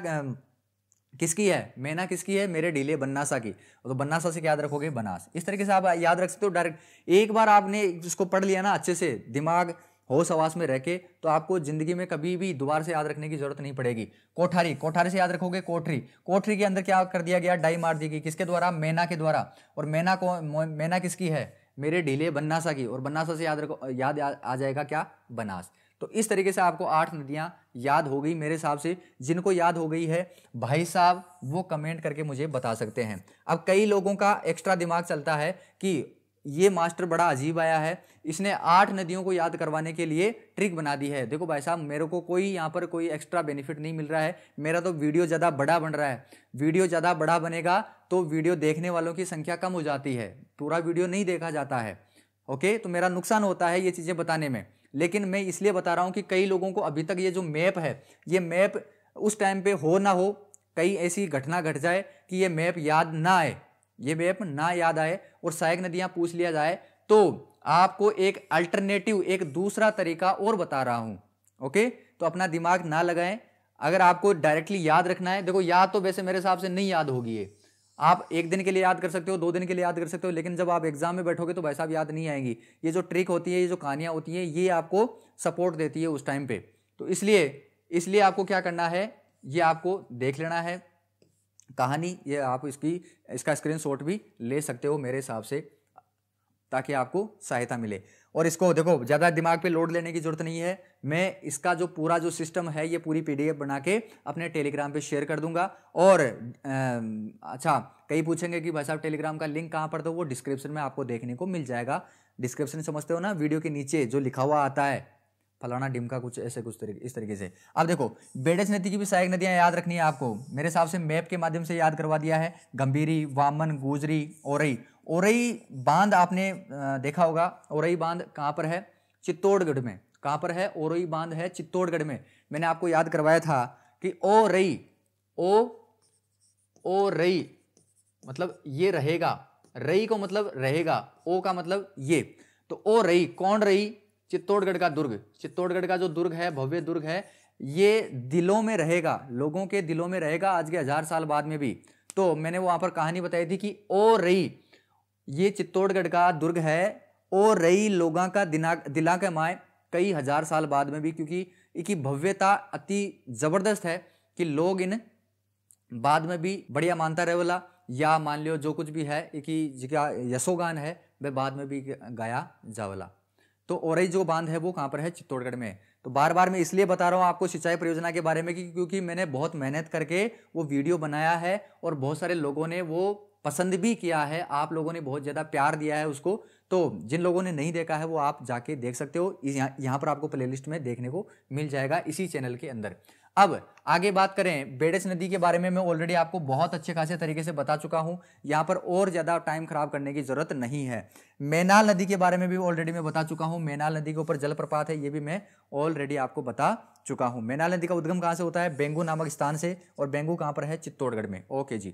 किसकी है मैना किसकी है मेरे ढीले बन्नासा की तो बन्नासा से याद रखोगे बनास इस तरीके से आप याद रख सकते हो डायरेक्ट एक बार आपने इसको पढ़ लिया ना अच्छे से दिमाग होश आवास में रह के तो आपको जिंदगी में कभी भी दोबारा से याद रखने की जरूरत नहीं पड़ेगी कोठारी कोठारी से याद रखोगे कोठरी कोठरी के अंदर क्या कर दिया गया डाई मार दी गई किसके द्वारा मैना के द्वारा और मैना को मैना किसकी है मेरे ढीले बन्नासा की और बन्नासा से याद रखो याद आ जाएगा क्या बनास तो इस तरीके से आपको आठ नदियाँ याद हो गई मेरे हिसाब से जिनको याद हो गई है भाई साहब वो कमेंट करके मुझे बता सकते हैं अब कई लोगों का एक्स्ट्रा दिमाग चलता है कि ये मास्टर बड़ा अजीब आया है इसने आठ नदियों को याद करवाने के लिए ट्रिक बना दी है देखो भाई साहब मेरे को कोई यहाँ पर कोई एक्स्ट्रा बेनिफिट नहीं मिल रहा है मेरा तो वीडियो ज़्यादा बड़ा बन रहा है वीडियो ज़्यादा बड़ा बनेगा तो वीडियो देखने वालों की संख्या कम हो जाती है पूरा वीडियो नहीं देखा जाता है ओके तो मेरा नुकसान होता है ये चीज़ें बताने में लेकिन मैं इसलिए बता रहा हूँ कि कई लोगों को अभी तक ये जो मैप है ये मैप उस टाइम पर हो ना हो कई ऐसी घटना घट जाए कि ये मैप याद ना आए ये बेप ना याद आए और सहायक नदियां पूछ लिया जाए तो आपको एक अल्टरनेटिव एक दूसरा तरीका और बता रहा हूं ओके तो अपना दिमाग ना लगाएं अगर आपको डायरेक्टली याद रखना है देखो याद तो वैसे मेरे हिसाब से नहीं याद होगी ये आप एक दिन के लिए याद कर सकते हो दो दिन के लिए याद कर सकते हो लेकिन जब आप एग्जाम में बैठोगे तो भाई साहब याद नहीं आएंगी ये जो ट्रिक होती है ये जो कहानियाँ होती हैं ये आपको सपोर्ट देती है उस टाइम पे तो इसलिए इसलिए आपको क्या करना है ये आपको देख लेना है कहानी ये आप इसकी इसका स्क्रीनशॉट भी ले सकते हो मेरे हिसाब से ताकि आपको सहायता मिले और इसको देखो ज़्यादा दिमाग पे लोड लेने की ज़रूरत नहीं है मैं इसका जो पूरा जो सिस्टम है ये पूरी पीडीएफ बना के अपने टेलीग्राम पे शेयर कर दूंगा और आ, अच्छा कई पूछेंगे कि भाई साहब टेलीग्राम का लिंक कहाँ पर दो वो डिस्क्रिप्शन में आपको देखने को मिल जाएगा डिस्क्रिप्शन समझते हो ना वीडियो के नीचे जो लिखा हुआ आता है फलाना डिमका कुछ ऐसे कुछ तरीके इस तरीके से अब देखो बेडस नदी की भी सहायक नदियाँ याद रखनी है आपको मेरे हिसाब से मैप के माध्यम से याद करवा दिया है गंभीरी वामन गुजरी ओरई ओरई बांध आपने देखा होगा ओरई बांध कहाँ पर है चित्तौड़गढ़ में कहाँ पर है ओरई बांध है चित्तौड़गढ़ में मैंने आपको याद करवाया था कि ओ रई ओ ओ रई मतलब ये रहेगा रई को मतलब रहेगा ओ का मतलब ये तो ओ रई कौन रई चित्तौड़गढ़ का दुर्ग चित्तौड़गढ़ का जो दुर्ग है भव्य दुर्ग है ये दिलों में रहेगा लोगों के दिलों में रहेगा आज के हज़ार साल बाद में भी तो मैंने वहाँ पर कहानी बताई थी कि ओ रई ये चित्तौड़गढ़ का दुर्ग है ओ रई लोगों का दिना दिला के माए कई हज़ार साल बाद में भी क्योंकि इसकी भव्यता अति ज़बरदस्त है कि लोग इन बाद में भी बढ़िया मानता रहे वाला या मान लियो जो कुछ भी है कि जिसका यशोगान है वह बाद में भी गाया जावला तो औरई जो बांध है वो कहाँ पर है चित्तौड़गढ़ में तो बार बार मैं इसलिए बता रहा हूँ आपको सिंचाई परियोजना के बारे में कि क्योंकि मैंने बहुत मेहनत करके वो वीडियो बनाया है और बहुत सारे लोगों ने वो पसंद भी किया है आप लोगों ने बहुत ज़्यादा प्यार दिया है उसको तो जिन लोगों ने नहीं देखा है वो आप जाके देख सकते हो यहाँ यहाँ पर आपको प्लेलिस्ट में देखने को मिल जाएगा इसी चैनल के अंदर अब आगे बात करें बेड़स नदी के बारे में मैं ऑलरेडी आपको बहुत अच्छे खासे तरीके से बता चुका हूं यहाँ पर और ज़्यादा टाइम खराब करने की ज़रूरत नहीं है मेनाल नदी के बारे में भी ऑलरेडी मैं बता चुका हूं मेनाल नदी के ऊपर जलप्रपात है ये भी मैं ऑलरेडी आपको बता चुका हूं मेनाल नदी का उद्गम कहाँ से होता है बेंगू नामक स्थान से और बेंगू कहाँ पर है चित्तौड़गढ़ में ओके जी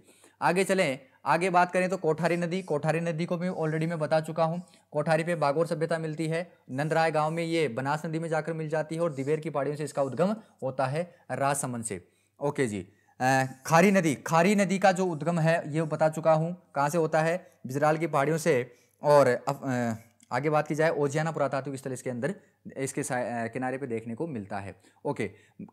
आगे चलें आगे बात करें तो कोठारी नदी कोठारी नदी को भी ऑलरेडी मैं बता चुका हूँ कोठारी पे बागोर सभ्यता मिलती है नंदराय गांव में ये बनास नदी में जाकर मिल जाती है और दिबेर की पहाड़ियों से इसका उद्गम होता है राजसमन से ओके जी खारी नदी खारी नदी का जो उद्गम है ये बता चुका हूँ कहाँ से होता है बिजराल की पहाड़ियों से और आगे बात की जाए ओजियाना पुरातात्विक स्थल इसके अंदर इसके किनारे पे देखने को मिलता है ओके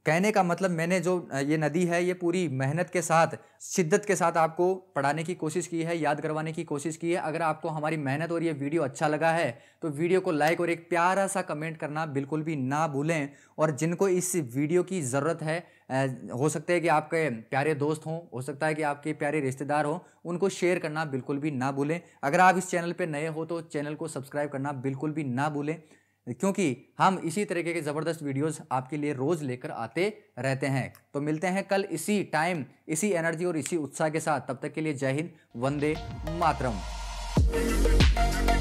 कहने का मतलब मैंने जो ये नदी है ये पूरी मेहनत के साथ शिद्दत के साथ आपको पढ़ाने की कोशिश की है याद करवाने की कोशिश की है अगर आपको हमारी मेहनत और ये वीडियो अच्छा लगा है तो वीडियो को लाइक और एक प्यारा सा कमेंट करना बिल्कुल भी ना भूलें और जिनको इस वीडियो की ज़रूरत है हो सकता है कि आपके प्यारे दोस्त हों हो सकता है कि आपके प्यारे रिश्तेदार हों उनको शेयर करना बिल्कुल भी ना भूलें अगर आप इस चैनल पर नए हो तो चैनल को सब्सक्राइब करना बिल्कुल भी ना भूलें क्योंकि हम इसी तरीके के ज़बरदस्त वीडियोस आपके लिए रोज़ लेकर आते रहते हैं तो मिलते हैं कल इसी टाइम इसी एनर्जी और इसी उत्साह के साथ तब तक के लिए जय हिंद वंदे मातरम